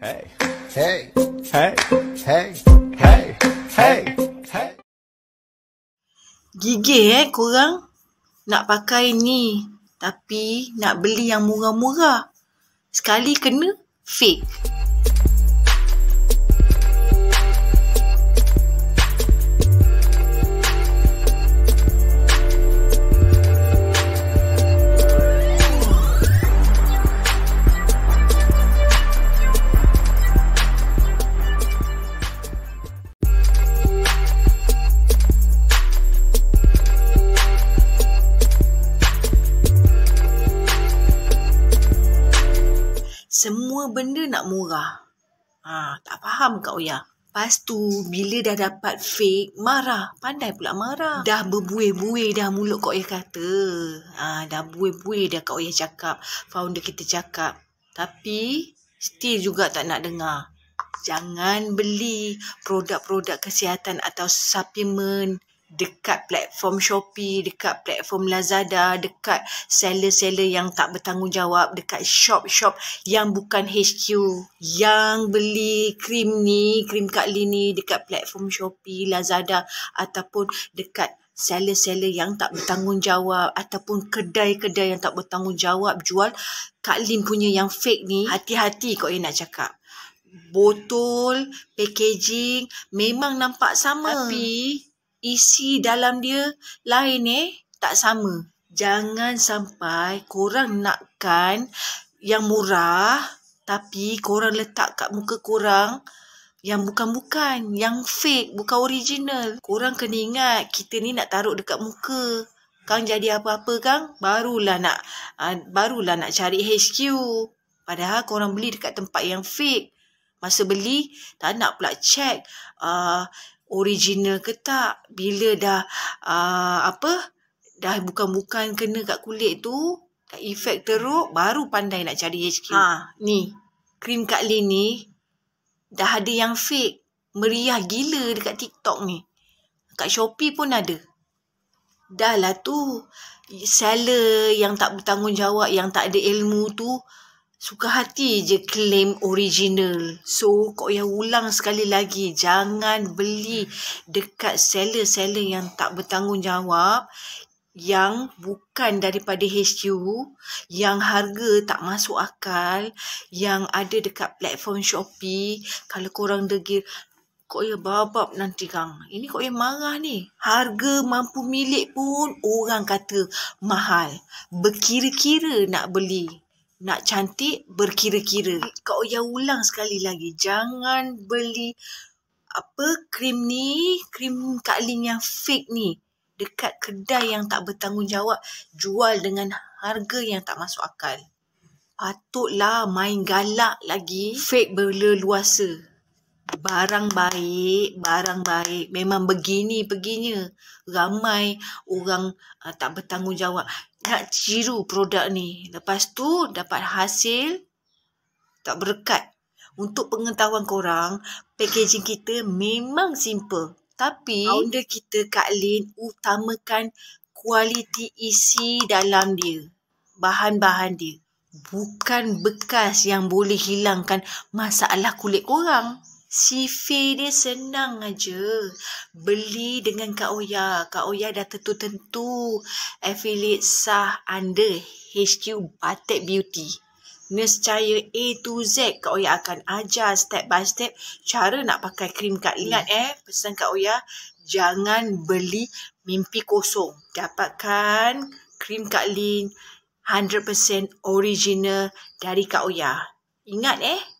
Hey. Hey. Hey. Hey. Hey. Hey. Hey. Gigi eh korang nak pakai ni tapi nak beli yang murah-murah. Sekali kena fake. semua benda nak murah. Ha, tak faham Kak Oya. Lepas tu, bila dah dapat fake, marah. Pandai pula marah. Dah berbuih-buih dah mulut Kak Oya kata. Ha, dah buih-buih dah Kak Oya cakap. Founder kita cakap. Tapi, still juga tak nak dengar. Jangan beli produk-produk kesihatan atau suplemen dekat platform Shopee, dekat platform Lazada, dekat seller-seller yang tak bertanggungjawab, dekat shop-shop yang bukan HQ yang beli krim ni, krim Kak Lin ni dekat platform Shopee, Lazada ataupun dekat seller-seller yang tak bertanggungjawab ataupun kedai-kedai yang tak bertanggungjawab jual Kak Lin punya yang fake ni, hati-hati kau yang nak cakap. Botol, packaging, memang nampak sama. Tapi, isi dalam dia lain eh tak sama jangan sampai korang nakkan yang murah tapi korang letak kat muka korang yang bukan-bukan, yang fake, bukan original. Korang kena ingat, kita ni nak taruh dekat muka. Kang jadi apa-apa kang, barulah nak uh, barulah nak cari HQ. Padahal korang beli dekat tempat yang fake. Masa beli, tak nak pula check. Uh, original ke tak bila dah uh, apa dah bukan-bukan kena kat kulit tu tak efek teruk baru pandai nak cari HQ ha ni krim Kak Lin ni dah ada yang fake meriah gila dekat TikTok ni kat Shopee pun ada dah lah tu seller yang tak bertanggungjawab yang tak ada ilmu tu Suka hati je claim original. So, kau yang ulang sekali lagi. Jangan beli dekat seller-seller yang tak bertanggungjawab. Yang bukan daripada HQ. Yang harga tak masuk akal. Yang ada dekat platform Shopee. Kalau korang degil, kau yang babab nanti kang. Ini kau yang marah ni. Harga mampu milik pun orang kata mahal. Berkira-kira nak beli nak cantik berkira-kira. Kau yang ulang sekali lagi. Jangan beli apa krim ni, krim Kak Ling yang fake ni. Dekat kedai yang tak bertanggungjawab, jual dengan harga yang tak masuk akal. Patutlah main galak lagi. Fake berleluasa barang baik, barang baik. Memang begini perginya. Ramai orang uh, tak bertanggungjawab. Nak ciru produk ni. Lepas tu dapat hasil tak berkat. Untuk pengetahuan korang, packaging kita memang simple. Tapi founder kita Kak Lin utamakan kualiti isi dalam dia. Bahan-bahan dia. Bukan bekas yang boleh hilangkan masalah kulit korang. Si Fee dia senang aja. Beli dengan Kak Oya. Kak Oya dah tentu-tentu affiliate sah under HQ Batik Beauty. Nescaya A to Z Kak Oya akan ajar step by step cara nak pakai krim Kak. Hmm. Ingat eh, pesan Kak Oya, jangan beli mimpi kosong. Dapatkan krim Kak Lin 100% original dari Kak Oya. Ingat eh.